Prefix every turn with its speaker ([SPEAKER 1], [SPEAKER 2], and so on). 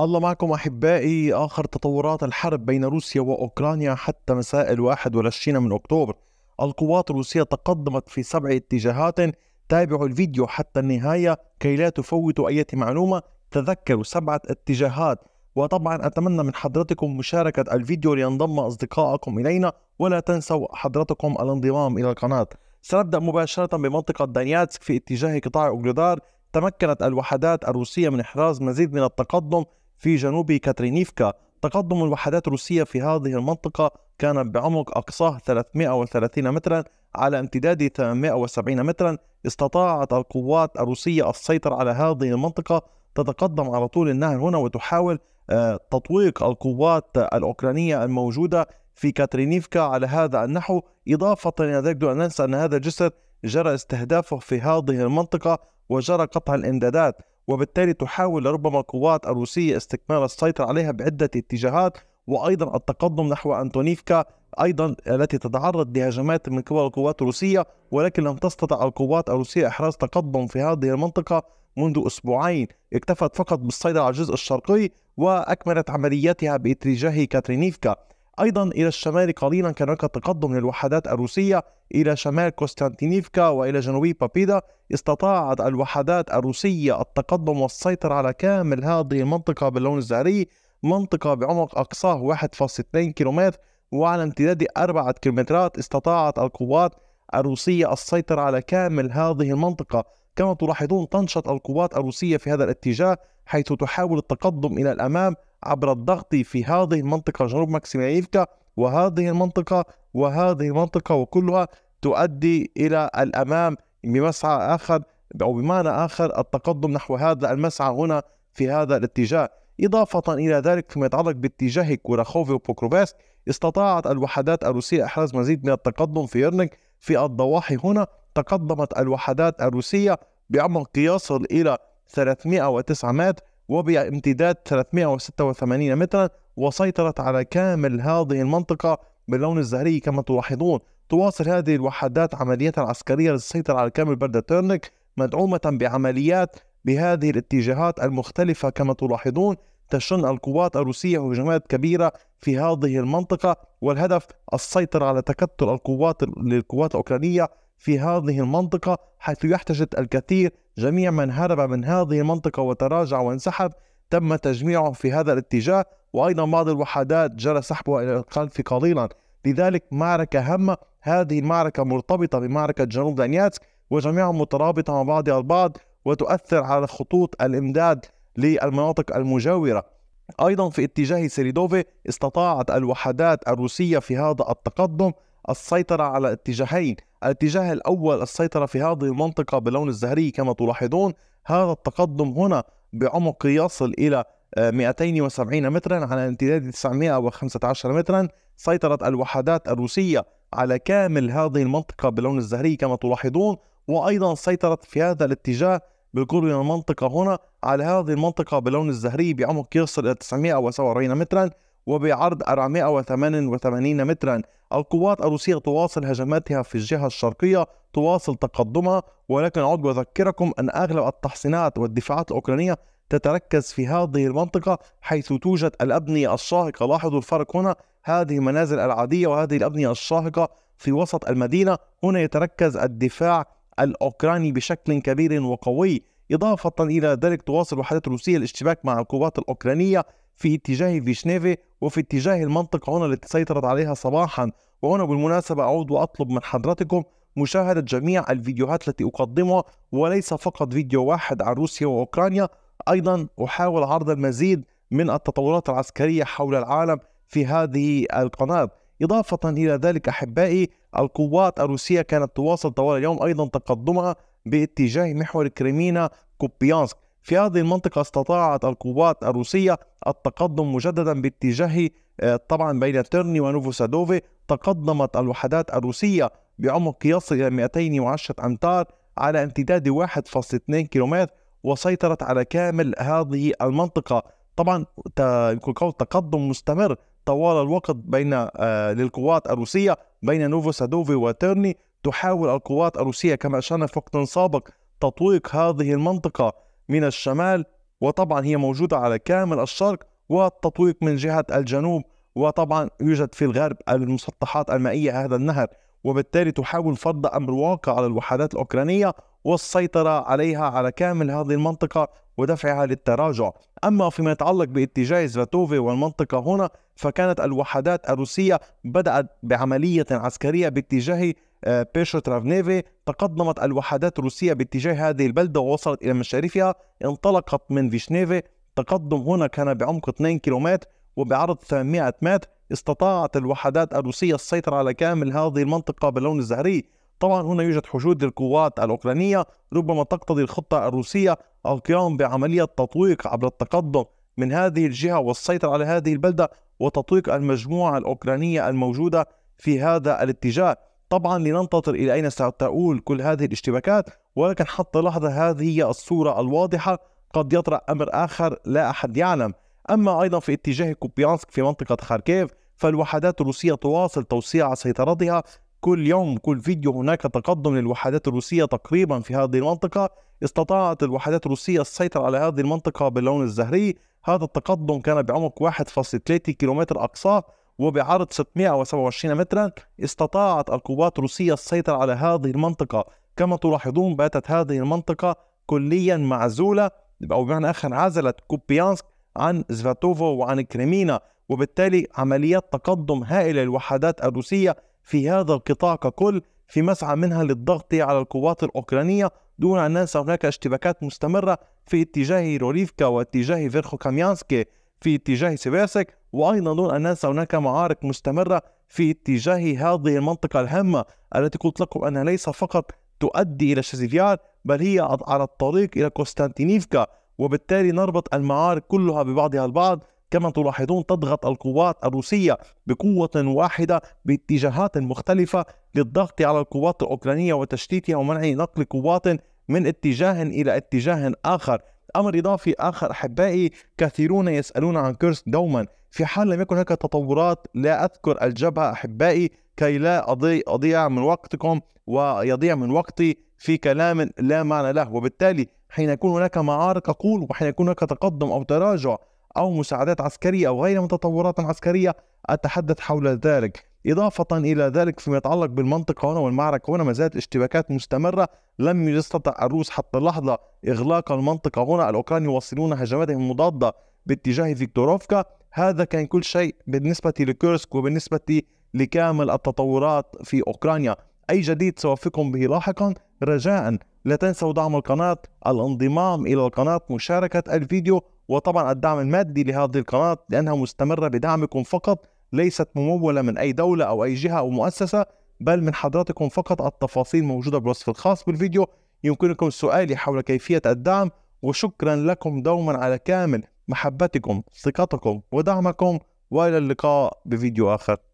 [SPEAKER 1] الله معكم أحبائي آخر تطورات الحرب بين روسيا وأوكرانيا حتى مساء الواحد والعشرين من أكتوبر القوات الروسية تقدمت في سبع اتجاهات تابعوا الفيديو حتى النهاية كي لا تفوتوا أي معلومة تذكروا سبعة اتجاهات وطبعا أتمنى من حضرتكم مشاركة الفيديو لينضم أصدقائكم إلينا ولا تنسوا حضرتكم الانضمام إلى القناة سنبدأ مباشرة بمنطقة دانياتسك في اتجاه قطاع أوغلودار تمكنت الوحدات الروسية من إحراز مزيد من التقدم في جنوب كاترينيفكا تقدم الوحدات الروسية في هذه المنطقة كان بعمق أقصاه 330 مترا على امتداد 870 مترا استطاعت القوات الروسية السيطرة على هذه المنطقة تتقدم على طول النهر هنا وتحاول آه، تطويق القوات الأوكرانية الموجودة في كاترينيفكا على هذا النحو إضافة إلى ذلك دون أن ننسى أن هذا الجسر جرى استهدافه في هذه المنطقة وجرى قطع الإمدادات وبالتالي تحاول ربما القوات الروسية استكمال السيطرة عليها بعدة اتجاهات وأيضا التقدم نحو أنتونيفكا أيضا التي تتعرض لهجمات من قبل القوات الروسية ولكن لم تستطع القوات الروسية إحراز تقدم في هذه المنطقة منذ أسبوعين اكتفت فقط بالسيطرة على الجزء الشرقي وأكملت عملياتها باتجاه كاترينيفكا أيضا إلى الشمال قليلا كان هناك تقدم للوحدات الروسية إلى شمال كوستانتينيفكا وإلى جنوب بابيدا استطاعت الوحدات الروسية التقدم والسيطرة على كامل هذه المنطقة باللون الزهري منطقة بعمق أقصاه 1.2 كيلومتر وعلى امتداد أربعة كيلومترات استطاعت القوات الروسية السيطرة على كامل هذه المنطقة كما تلاحظون تنشط القوات الروسية في هذا الاتجاه حيث تحاول التقدم إلى الأمام عبر الضغط في هذه المنطقة جنوب ماكسيميليفكا وهذه المنطقة وهذه المنطقة وكلها تؤدي إلى الأمام بمسعى آخر أو بمعنى آخر التقدم نحو هذا المسعى هنا في هذا الاتجاه إضافة إلى ذلك فيما يتعلق باتجاه كوراخوفي وبوكروفاس استطاعت الوحدات الروسية إحراز مزيد من التقدم في يرنك في الضواحي هنا تقدمت الوحدات الروسية بعمق يصل إلى 309 متر وبامتداد 386 مترا وسيطرت على كامل هذه المنطقة باللون الزهري كما تلاحظون تواصل هذه الوحدات عملياتها العسكرية للسيطرة على كامل بلدة تيرنك مدعومة بعمليات بهذه الاتجاهات المختلفة كما تلاحظون تشن القوات الروسية هجمات كبيرة في هذه المنطقة والهدف السيطرة على تكتل القوات للقوات الأوكرانية في هذه المنطقة حيث يحتجت الكثير جميع من هرب من هذه المنطقة وتراجع وانسحب تم تجميعه في هذا الاتجاه وأيضا بعض الوحدات جرى سحبها إلى الخلف قليلا لذلك معركة هامة هذه المعركة مرتبطة بمعركة جنوب دانياتسك وجميعها مترابطة مع بعضها البعض وتؤثر على خطوط الإمداد للمناطق المجاورة أيضا في اتجاه سيريدوفي استطاعت الوحدات الروسية في هذا التقدم السيطرة على اتجاهين الاتجاه الأول السيطرة في هذه المنطقة باللون الزهري كما تلاحظون هذا التقدم هنا بعمق يصل إلى 270 آه، مترا على امتداد 915 مترا سيطرت الوحدات الروسية على كامل هذه المنطقة باللون الزهري كما تلاحظون وأيضا سيطرت في هذا الاتجاه بالقرب من المنطقة هنا على هذه المنطقة باللون الزهري بعمق يصل إلى 947 مترا وبعرض 488 مترا القوات الروسية تواصل هجماتها في الجهة الشرقية تواصل تقدمها ولكن أعود وأذكركم أن أغلب التحصينات والدفاعات الأوكرانية تتركز في هذه المنطقة حيث توجد الأبنية الشاهقة لاحظوا الفرق هنا هذه منازل العادية وهذه الأبنية الشاهقة في وسط المدينة هنا يتركز الدفاع الأوكراني بشكل كبير وقوي إضافة إلى ذلك تواصل الوحدات الروسية الاشتباك مع القوات الأوكرانية في اتجاه فيشنيفي وفي اتجاه المنطقة هنا التي سيطرت عليها صباحا وهنا بالمناسبة أعود وأطلب من حضراتكم مشاهدة جميع الفيديوهات التي أقدمها وليس فقط فيديو واحد عن روسيا وأوكرانيا أيضا أحاول عرض المزيد من التطورات العسكرية حول العالم في هذه القناة إضافة إلى ذلك أحبائي القوات الروسية كانت تواصل طوال اليوم أيضا تقدمها باتجاه محور كريمينا كوبيانسك في هذه المنطقة استطاعت القوات الروسية التقدم مجددا باتجاه آه، طبعا بين ترني ونوفوسادوفي تقدمت الوحدات الروسية بعمق يصل إلى 210 أمتار على امتداد 1.2 كيلومتر وسيطرت على كامل هذه المنطقة طبعا يمكن قول تقدم مستمر طوال الوقت بين آه، للقوات الروسية بين نوفوسادوفي وترني تحاول القوات الروسية كما أشرنا في وقت سابق تطويق هذه المنطقة من الشمال وطبعا هي موجودة على كامل الشرق والتطويق من جهة الجنوب وطبعا يوجد في الغرب المسطحات المائية هذا النهر وبالتالي تحاول فرض أمر واقع على الوحدات الأوكرانية والسيطرة عليها على كامل هذه المنطقة ودفعها للتراجع أما فيما يتعلق باتجاه زلاتوفي والمنطقة هنا فكانت الوحدات الروسية بدأت بعملية عسكرية باتجاه آه، بيشو ترافنيفي تقدمت الوحدات الروسية باتجاه هذه البلدة ووصلت إلى مشارفها انطلقت من فيشنيفي تقدم هنا كان بعمق 2 كيلومتر وبعرض 800 متر استطاعت الوحدات الروسية السيطرة على كامل هذه المنطقة باللون الزهري طبعا هنا يوجد حشود للقوات الأوكرانية ربما تقتضي الخطة الروسية القيام بعملية تطويق عبر التقدم من هذه الجهة والسيطرة على هذه البلدة وتطويق المجموعة الأوكرانية الموجودة في هذا الاتجاه طبعا لننتظر إلى أين ستؤول كل هذه الاشتباكات ولكن حتى لحظة هذه هي الصورة الواضحة قد يطرأ أمر آخر لا أحد يعلم أما أيضا في اتجاه كوبيانسك في منطقة خاركيف فالوحدات الروسية تواصل توسيع سيطرتها كل يوم كل فيديو هناك تقدم للوحدات الروسية تقريبا في هذه المنطقة استطاعت الوحدات الروسية السيطرة على هذه المنطقة باللون الزهري هذا التقدم كان بعمق 1.3 كيلومتر أقصى وبعرض 627 مترا استطاعت القوات الروسية السيطرة على هذه المنطقة كما تلاحظون باتت هذه المنطقة كليا معزولة أو بمعنى آخر انعزلت كوبيانسك عن زفاتوفو وعن كريمينا وبالتالي عمليات تقدم هائلة للوحدات الروسية في هذا القطاع ككل في مسعى منها للضغط على القوات الأوكرانية دون أن ننسى هناك اشتباكات مستمرة في اتجاه روليفكا واتجاه فيرخو كاميانسكي في اتجاه سباسك وأيضا دون أن ننسى هناك معارك مستمرة في اتجاه هذه المنطقة الهامة التي قلت لكم أنها ليس فقط تؤدي إلى شزيفيار بل هي على الطريق إلى كوستانتينيفكا وبالتالي نربط المعارك كلها ببعضها البعض كما تلاحظون تضغط القوات الروسية بقوة واحدة باتجاهات مختلفة للضغط على القوات الأوكرانية وتشتيتها ومنع نقل قوات من اتجاه إلى اتجاه آخر أمر إضافي آخر أحبائي كثيرون يسألون عن كيرسك دوما في حال لم يكن هناك تطورات لا أذكر الجبهة أحبائي كي لا أضيع, أضيع من وقتكم ويضيع من وقتي في كلام لا معنى له وبالتالي حين يكون هناك معارك أقول وحين يكون هناك تقدم أو تراجع أو مساعدات عسكرية أو غيرها من تطورات عسكرية أتحدث حول ذلك إضافة إلى ذلك فيما يتعلق بالمنطقة هنا والمعركة هنا ما زالت اشتباكات مستمرة لم يستطع الروس حتى اللحظة إغلاق المنطقة هنا الأوكران يواصلون هجماتهم المضادة باتجاه فيكتوروفكا هذا كان كل شيء بالنسبة لكورسك وبالنسبة لكامل التطورات في أوكرانيا أي جديد سوفقكم به لاحقا رجاء لا تنسوا دعم القناة الانضمام إلى القناة مشاركة الفيديو وطبعا الدعم المادي لهذه القناة لأنها مستمرة بدعمكم فقط ليست ممولة من أي دولة أو أي جهة أو مؤسسة بل من حضراتكم فقط التفاصيل موجودة بالوصف الخاص بالفيديو يمكنكم سؤالي حول كيفية الدعم وشكرا لكم دوما على كامل محبتكم ثقتكم ودعمكم والى اللقاء بفيديو اخر